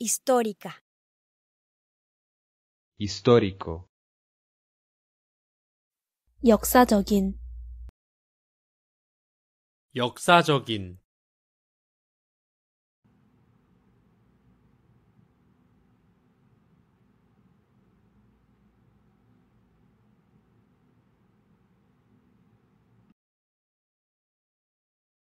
histórica. histórico. 역사적인 역사적인